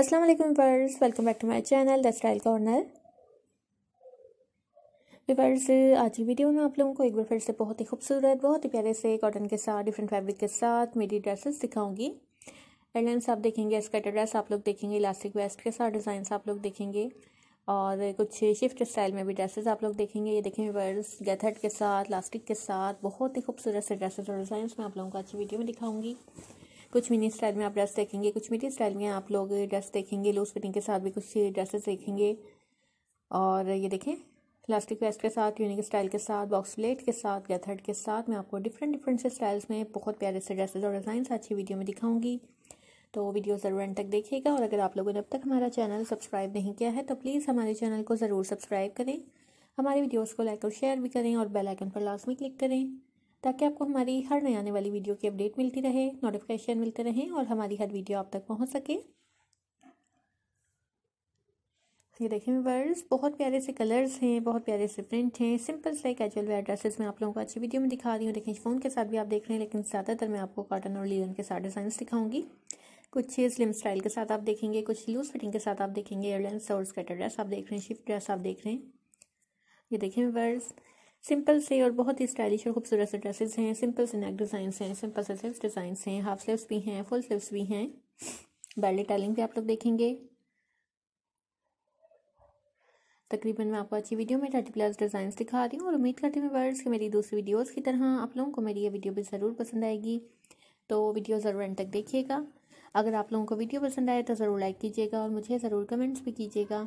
अस्सलाम वालेकुम welcome back to my channel the style corner viewers आज की वीडियो में आप लोगों को एक बार फिर से बहुत ही खूबसूरत बहुत ही प्यारे से कॉटन के साथ डिफरेंट फैब्रिक के साथ मेरी ड्रेसेस दिखाऊंगी हेडलाइंस आप देखेंगे स्कर्ट ड्रेस आप लोग देखेंगे इलास्टिक वेस्ट के साथ डिजाइन आप लोग देखेंगे और कुछ शिफ्ट स्टाइल में भी ड्रेसेस आप लोग देखेंगे ये देखेंगे वीवर्स गैथर्ड के साथ लास्टिक के साथ बहुत ही खूबसूरत से ड्रेसेस और डिज़ाइन मैं आप लोगों को आज की वीडियो में दिखाऊंगी कुछ मिनी स्टाइल में आप ड्रेस देखेंगे कुछ मिनी स्टाइल में आप लोग ड्रेस देखेंगे लूज फिटिंग के साथ भी कुछ ड्रेसेस देखेंगे और ये देखें प्लास्टिक वेस्ट के साथ यूनिक स्टाइल के साथ बॉक्स प्लेट के साथ गैथर्ड के साथ मैं आपको डिफरेंट डिफरेंट से स्टाइल्स में बहुत प्यारे से ड्रेसेस और डिज़ाइन अच्छी वीडियो में दिखाऊंगी तो वीडियो ज़रूर एंड तक देखिएगा और अगर आप लोगों ने अब तक हमारा चैनल सब्सक्राइब नहीं किया है तो प्लीज़ हमारे चैनल को ज़रूर सब्सक्राइब करें हमारे वीडियोज़ को लाइक और शेयर भी करें और बेलाइकन पर लास्ट में क्लिक करें ताकि आपको हमारी हर नई आने वाली वीडियो की अपडेट मिलती रहे नोटिफिकेशन मिलते रहें और हमारी हर वीडियो आप तक पहुँच सके ये देखिए व्यूवर्स बहुत प्यारे से कलर्स हैं बहुत प्यारे से प्रिंट हैं सिंपल से कैजुअल वेयर ड्रेसेस में आप लोगों को अच्छी वीडियो में दिखा रही हूँ देखें फोन के साथ भी आप देख रहे हैं लेकिन ज़्यादातर मैं आपको कॉटन और लीलन के साथ डिजाइन दिखाऊंगी कुछ स्लिम स्टाइल के साथ आप देखेंगे कुछ लूज फिटिंग के साथ आप देखेंगे एयरलाइन और स्कैटर ड्रेस आप देख रहे हैं शिफ्ट ड्रेस आप देख रहे हैं ये देखें व्यूवर्स सिंपल से और बहुत ही स्टाइलिश और खूबसूरत से ड्रेसेस हैं सिंपल से नेक डिजाइन हैं सिंपल से स्लीव्स डिज़ाइन हैं हाफ स्लीव्स भी हैं फुल स्लीव्स भी हैं बेल्ट टाइलिंग भी आप लोग देखेंगे तकरीबन मैं आपको अच्छी वीडियो में थर्टी प्लस डिज़ाइन दिखा रही हूँ और उम्मीद करती हूँ वर्ड्स की मेरी दूसरी वीडियोज की तरह आप लोगों को मेरी ये वीडियो भी ज़रूर पसंद आएगी तो वीडियो ज़रूर एंड तक देखिएगा अगर आप लोगों को वीडियो पसंद आए तो ज़रूर लाइक कीजिएगा और मुझे ज़रूर कमेंट्स भी कीजिएगा